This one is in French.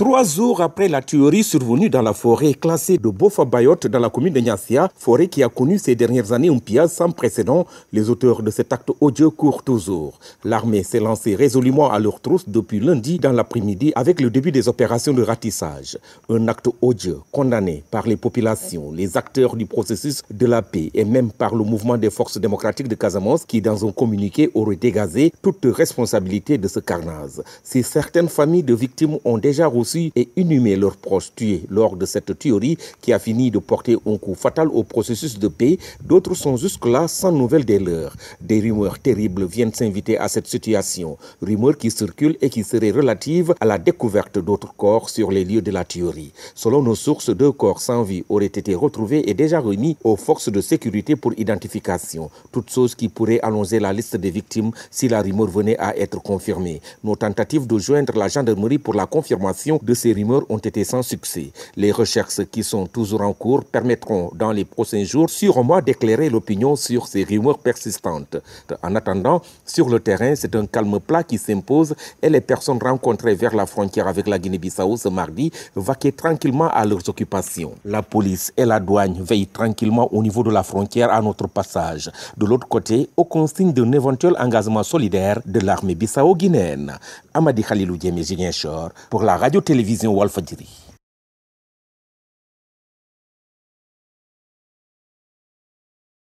Trois jours après la tuerie survenue dans la forêt classée de Bofa Bayotte dans la commune de Nyasia, forêt qui a connu ces dernières années un pillage sans précédent, les auteurs de cet acte odieux courent toujours. L'armée s'est lancée résolument à leur trousse depuis lundi dans l'après-midi avec le début des opérations de ratissage. Un acte odieux condamné par les populations, les acteurs du processus de la paix et même par le mouvement des forces démocratiques de Casamance qui, dans un communiqué, aurait dégazé toute responsabilité de ce carnage. Si certaines familles de victimes ont déjà reçu et inhumer leurs proches tués lors de cette tuerie qui a fini de porter un coup fatal au processus de paix. D'autres sont jusque-là sans nouvelles des leurs. Des rumeurs terribles viennent s'inviter à cette situation. Rumeurs qui circulent et qui seraient relatives à la découverte d'autres corps sur les lieux de la tuerie. Selon nos sources, deux corps sans vie auraient été retrouvés et déjà remis aux forces de sécurité pour identification. Toute chose qui pourrait allonger la liste des victimes si la rumeur venait à être confirmée. Nos tentatives de joindre la gendarmerie pour la confirmation de ces rumeurs ont été sans succès. Les recherches qui sont toujours en cours permettront dans les prochains jours sûrement d'éclairer l'opinion sur ces rumeurs persistantes. En attendant, sur le terrain, c'est un calme plat qui s'impose et les personnes rencontrées vers la frontière avec la Guinée-Bissau ce mardi vaquaient tranquillement à leurs occupations. La police et la douane veillent tranquillement au niveau de la frontière à notre passage. De l'autre côté, au consignes d'un éventuel engagement solidaire de l'armée bissau-guinéenne. Amadi Khalilou pour la radio television Walfadjri